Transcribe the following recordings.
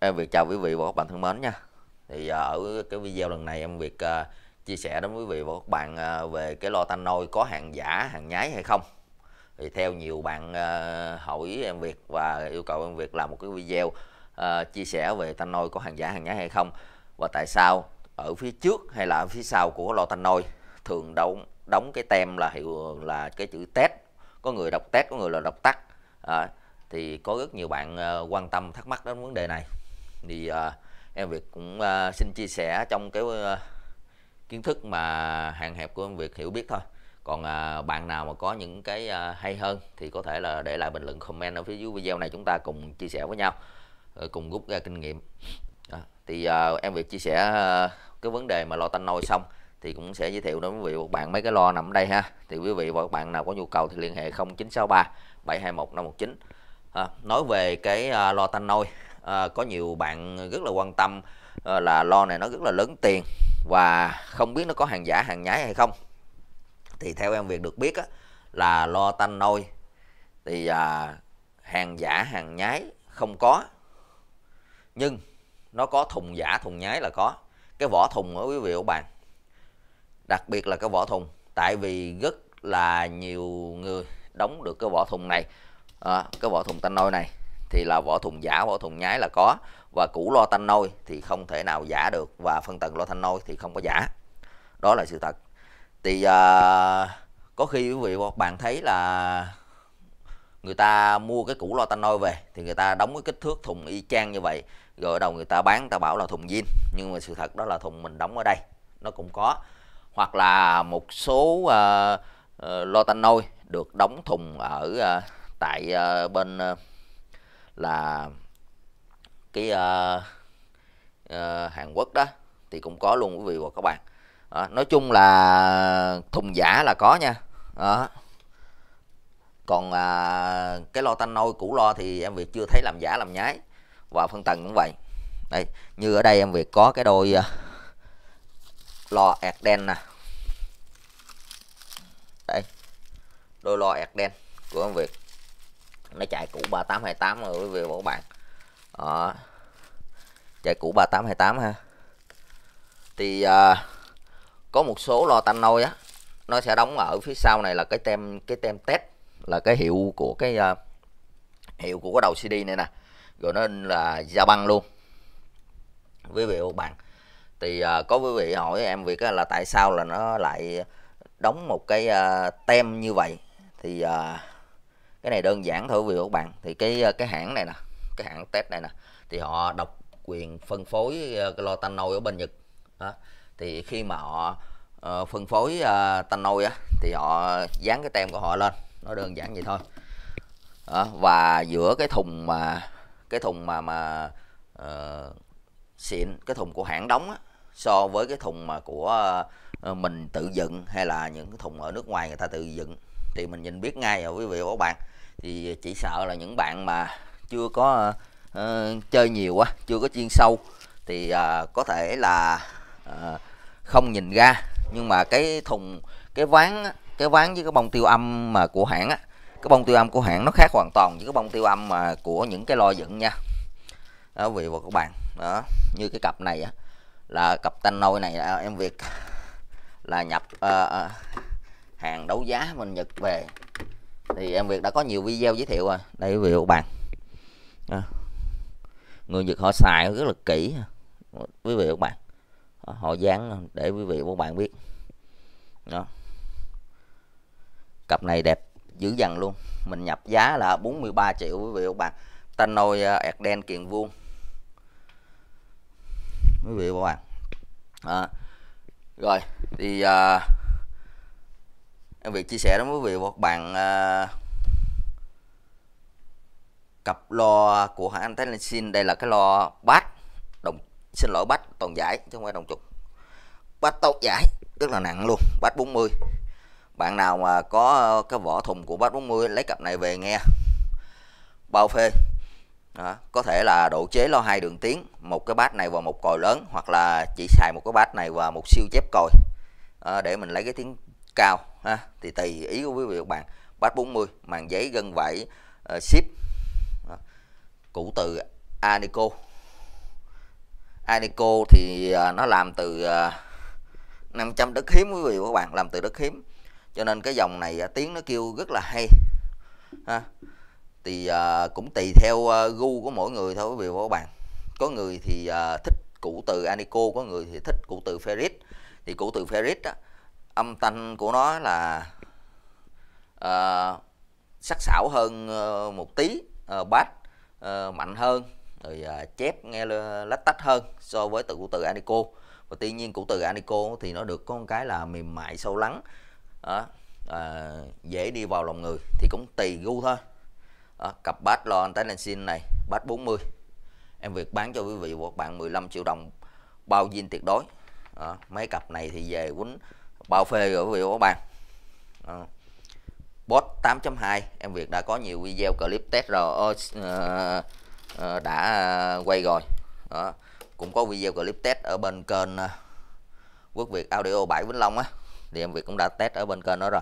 Em Việt chào quý vị và các bạn thân mến nha Thì à, ở cái video lần này em Việt uh, chia sẻ đến quý vị và các bạn uh, về cái lo tan nôi có hàng giả, hàng nhái hay không Thì theo nhiều bạn uh, hỏi em Việt và yêu cầu em Việt làm một cái video uh, chia sẻ về tan nôi có hàng giả, hàng nhái hay không Và tại sao ở phía trước hay là ở phía sau của lo tan nôi thường đóng đóng cái tem là hiệu là cái chữ test Có người đọc test, có người là đọc tắt à, thì có rất nhiều bạn quan tâm thắc mắc đến vấn đề này thì à, em Việt cũng à, xin chia sẻ trong cái à, kiến thức mà hàng hẹp của em Việt hiểu biết thôi còn à, bạn nào mà có những cái à, hay hơn thì có thể là để lại bình luận comment ở phía dưới video này chúng ta cùng chia sẻ với nhau ờ, cùng rút ra kinh nghiệm à, thì à, em Việt chia sẻ à, cái vấn đề mà lo tanh nôi xong thì cũng sẽ giới thiệu đến quý vị và các bạn mấy cái lo nằm ở đây ha thì quý vị và các bạn nào có nhu cầu thì liên hệ 0963 721 519 à, nói về cái à, lo tanh nôi à, có nhiều bạn rất là quan tâm à, là lo này nó rất là lớn tiền và không biết nó có hàng giả hàng nhái hay không thì theo em việc được biết á, là lo tanh nôi thì à, hàng giả hàng nhái không có nhưng nó có thùng giả thùng nhái là có cái vỏ thùng ở quý vị của bạn đặc biệt là cái vỏ thùng tại vì rất là nhiều người đóng được cái vỏ thùng này à, cái vỏ thùng tanh nôi này thì là vỏ thùng giả vỏ thùng nhái là có và củ lo thanh nôi thì không thể nào giả được và phân tầng lo thanh nôi thì không có giả đó là sự thật thì uh, có khi quý vị và bạn thấy là người ta mua cái củ lo thanh nôi về thì người ta đóng cái kích thước thùng y chang như vậy rồi ở đầu người ta bán người ta bảo là thùng zin nhưng mà sự thật đó là thùng mình đóng ở đây nó cũng có hoặc là một số uh, uh, lo thanh nôi được đóng thùng ở uh, tại uh, bên uh, là cái uh, uh, Hàn Quốc đó thì cũng có luôn quý vị và các bạn đó, ờ, nói chung là thùng giả là có nha đó. còn à, cái lo tanh nôi cũ lo thì em việc chưa thấy làm giả làm nhái và phân tầng cũng vậy đây như ở đây em việc có cái đôi à, lo ẹt đen nè đây đôi lo ẹt đen của em việt nó chạy cũ 3828 rồi quý vị và các bạn đó. Ờ. chạy cũ 3828 ha thì à, có một số lo tanh nôi á nó sẽ đóng ở phía sau này là cái tem cái tem test là cái hiệu của cái uh, hiệu của cái đầu CD này nè rồi nó là da băng luôn quý vị và bạn thì uh, có quý vị hỏi em việc là tại sao là nó lại đóng một cái uh, tem như vậy thì uh, cái này đơn giản thôi vì các bạn thì cái ờ, cái hãng này nè cái hãng test này nè thì họ độc quyền phân phối ờ, clotanol ở bên Nhật đó. thì khi mà họ uh, phân phối uh, tanol á thì họ dán cái tem của họ lên nó đơn giản vậy thôi đó. và giữa cái thùng mà cái thùng mà mà uh, xịn cái thùng của hãng đóng á, so với cái thùng mà của uh, mình tự dựng hay là những cái thùng ở nước ngoài người ta tự dựng thì mình nhìn biết ngay rồi quý vị và các bạn thì chỉ sợ là những bạn mà chưa có uh, chơi nhiều quá chưa có chuyên sâu thì uh, có thể là uh, không nhìn ra nhưng mà cái thùng cái ván cái ván với cái bông tiêu âm mà của hãng á cái bông tiêu âm của hãng nó khác hoàn toàn với cái bông tiêu âm mà của những cái lo dựng nha đó vị và các bạn đó như cái cặp này á là cặp tanh nôi này em việt là nhập uh, uh, hàng đấu giá mình Nhật về thì em Việt đã có nhiều video giới thiệu rồi đây quý vị các bạn à, người Nhật họ xài rất là kỹ quý vị các bạn họ dán để quý vị các bạn biết đó cặp này đẹp dữ dằn luôn mình nhập giá là 43 triệu quý vị các bạn tan nôi đen à, kiền vuông quý vị các bạn à. rồi thì à, việc chia sẻ đến quý vị và các bạn uh, cặp lo của hãng Antelensin đây là cái lo bát đồng xin lỗi bát toàn giải chứ không phải đồng trục bát tốt giải rất là nặng luôn bát 40 bạn nào mà có ờ, cái vỏ thùng của bát 40 lấy cặp này về nghe bao phê đó. có thể là độ chế lo hai đường tiếng một cái bát này và một còi lớn hoặc là chỉ xài một cái bát này và một siêu chép còi à, để mình lấy cái tiếng cao ha thì tùy ý của quý vị các bạn bát 40 màn giấy gân vải uh, ship uh, cụ từ Anico Anico thì uh, nó làm từ uh, ờ, 500 đất hiếm quý vị và các bạn làm từ đất hiếm cho nên cái dòng này uh, tiếng nó kêu rất là hay ha thì uh, cũng tùy theo uh, gu của mỗi người thôi quý vị và các bạn có người thì uh, thích cụ từ Anico có người thì thích cụ từ Ferris thì cụ từ Ferris á, âm thanh của nó là uh, sắc sảo hơn uh, một tí uh, bass uh, mạnh hơn rồi uh, chép nghe lách tách hơn so với từ của từ Anico và tuy nhiên của từ Anico thì nó được có một cái là mềm mại sâu lắng uh, uh, dễ đi vào lòng người thì cũng tùy gu thôi uh, cặp bass lo Tenensin này bass 40 em việc bán cho quý vị và các bạn 15 triệu đồng bao zin tuyệt đối đó, mấy cặp này thì về quýnh bao phê rồi quý vị và các bạn à. bot 8.2 em Việt đã có nhiều video clip test rồi ờ, uh, đã quay rồi đó. cũng có video clip test ở bên kênh ờ, Quốc Việt Audio 7 Vĩnh Long á thì em Việt cũng đã test ở bên kênh đó rồi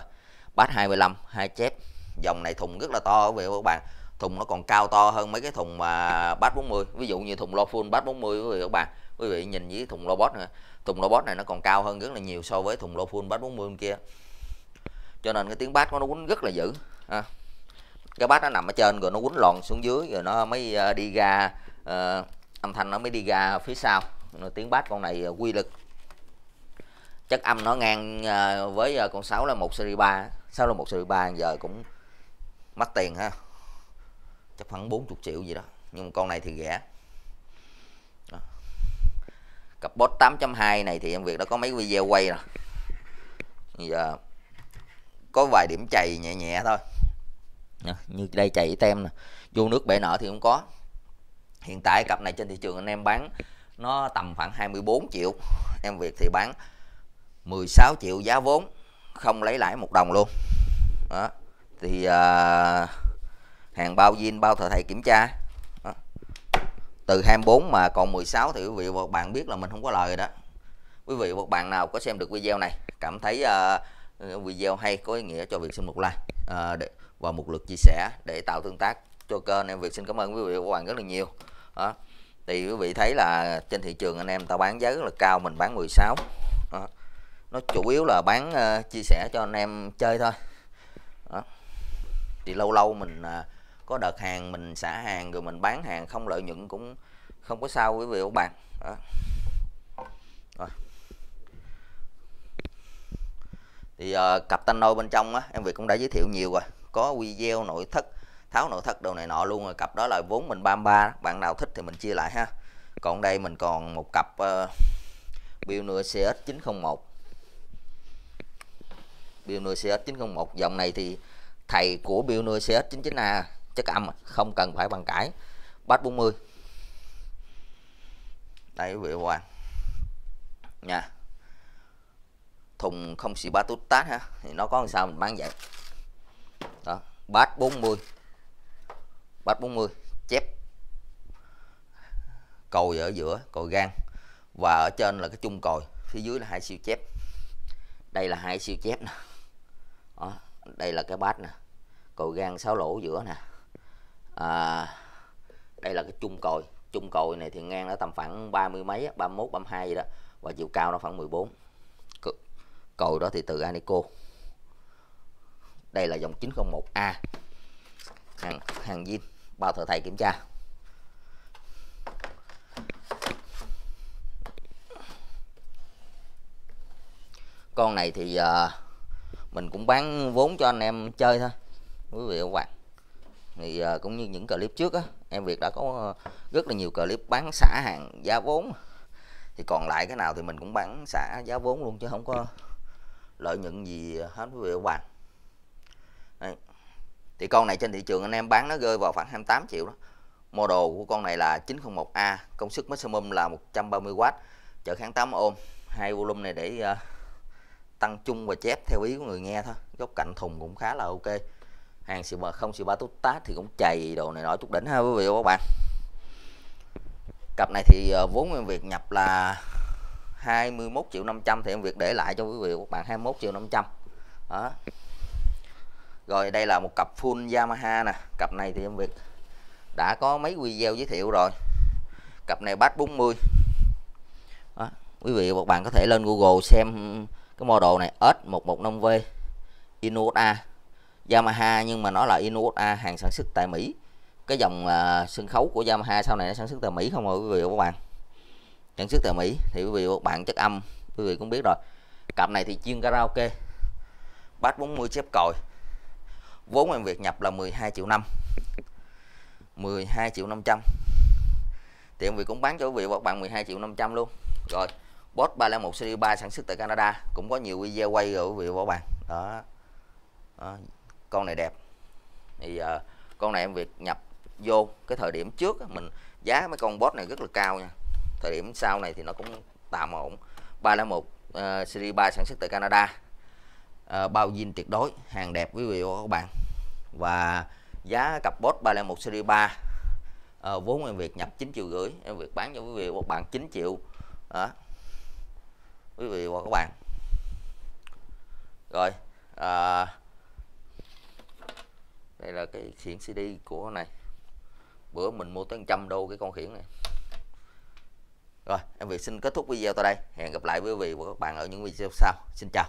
bát 25 hai chép dòng này thùng rất là to quý vị và các bạn thùng nó còn cao to hơn mấy cái thùng mà bát 40 ví dụ như thùng lo full bát 40 quý vị và các bạn quý vị nhìn với thùng robot nữa thùng bot này nó còn cao hơn rất là nhiều so với thùng lô full bát 40 kia cho nên cái tiếng bát nó quýnh rất là dữ à. cái bát nó nằm ở trên rồi nó quýnh lòn xuống dưới rồi nó mới à, đi ra uh, âm thanh nó mới đi ra phía sau rồi tiếng bát con này à, quy lực chất âm nó ngang uh, với uh, con 6 là một series 3 sau là một series 3 giờ cũng mất tiền ha chắc khoảng 40 triệu gì đó nhưng con này thì rẻ cặp bot 8.2 này thì em Việt đã có mấy video quay rồi giờ có vài điểm chày nhẹ nhẹ thôi như đây chày tem nè vô nước bể nở thì cũng có hiện tại cặp này trên thị trường anh em bán nó tầm khoảng 24 triệu em Việt thì bán 16 triệu giá vốn không lấy lãi một đồng luôn đó thì uh, hàng bao zin bao thợ thầy kiểm tra từ 24 mà còn 16 thì quý vị và các bạn biết là mình không có lời rồi đó quý vị và các bạn nào có xem được video này cảm thấy uh, video hay có ý nghĩa cho việc xin một like uh, để, và một lượt chia sẻ để tạo tương tác cho kênh em việc xin cảm ơn quý vị và các bạn rất là nhiều đó. thì quý vị thấy là trên thị trường anh em ta bán giá rất là cao mình bán 16 đó. nó chủ yếu là bán uh, chia sẻ cho anh em chơi thôi đó. thì lâu lâu mình uh, có đợt hàng mình xả hàng rồi mình bán hàng không lợi nhuận cũng không có sao quý vị các bạn đó. Rồi. thì uh, cặp tanh nôi bên trong á em Việt cũng đã giới thiệu nhiều rồi có video nội thất tháo nội thất đồ này nọ luôn rồi cặp đó là vốn mình 33 bạn nào thích thì mình chia lại ha còn đây mình còn một cặp uh, Bill Nua CX 901 Bill Nua CX 901 dòng này thì thầy của Bill Nua CX 99A chất âm à, không cần phải bằng cải bát 40 đây quý vị hoàng nha thùng không xì ba tút tát ha thì nó có làm sao mình bán vậy đó bát 40 bát 40 chép còi ở giữa còi gan và ở trên là cái chung còi phía dưới là hai siêu chép đây là hai siêu chép nè đó, đây là cái bát nè cồi gan sáu lỗ giữa nè à, đây là cái chung còi chung còi này thì ngang nó tầm khoảng ba mươi mấy 31 32 gì đó và chiều cao nó khoảng 14 Cầu đó thì từ Anico đây là dòng 901A hàng hàng zin bao thợ thầy kiểm tra con này thì uh, mình cũng bán vốn cho anh em chơi thôi quý vị và các bạn thì uh, cũng như những clip trước á em Việt đã có ờ, rất là nhiều clip bán xả hàng giá vốn thì còn lại cái nào thì mình cũng bán xả giá vốn luôn chứ không có lợi nhuận gì hết quý vị các bạn Đấy. thì con này trên thị trường anh em bán nó rơi vào khoảng 28 triệu đó model của con này là 901A công suất maximum là 130W chở kháng 8 ohm hai volume này để uh, tăng chung và chép theo ý của người nghe thôi góc cạnh thùng cũng khá là ok hàng siêu bờ không siêu ba tút tát thì cũng chạy đồ này nọ chút đỉnh ha quý vị và các bạn cặp này thì ờ, vốn em việc nhập là 21 triệu 500 thì em việc để lại cho quý vị và các bạn 21 triệu 500 đó rồi đây là một cặp full Yamaha nè cặp này thì em việc đã có mấy video giới thiệu rồi cặp này bát 40 đó. quý vị và các bạn có thể lên Google xem cái model này S115V Inuit Yamaha nhưng mà nó là Inusa hàng sản xuất tại Mỹ cái dòng uh, sân khấu của Yamaha sau này nó sản xuất tại Mỹ không ạ quý vị và các bạn sản xuất tại Mỹ thì quý vị và các bạn chất âm quý vị cũng biết rồi cặp này thì chuyên karaoke bát 40 chép còi vốn em việc nhập là 12 triệu năm 12 triệu 500 thì em việc cũng bán cho quý vị và các bạn 12 triệu 500 luôn rồi Boss 301 series 3 sản xuất tại Canada cũng có nhiều video quay rồi quý vị và các bạn đó, đó con này đẹp thì uh, con này em việc nhập vô cái thời điểm trước mình giá mấy con bot này rất là cao nha thời điểm sau này thì nó cũng tạm ổn 301 uh, ờ, series 3 sản xuất tại Canada uh, bao dinh tuyệt đối hàng đẹp quý vị và các bạn và giá cặp bot 301 series 3 uh, vốn em việc nhập 9 triệu rưỡi em việc bán cho quý vị và các bạn 9 triệu đó quý vị và các bạn rồi uh, đây là cái khiển CD của con này bữa mình mua tới trăm đô cái con khiển này rồi em vị xin kết thúc video tại đây hẹn gặp lại quý vị và các bạn ở những video sau xin chào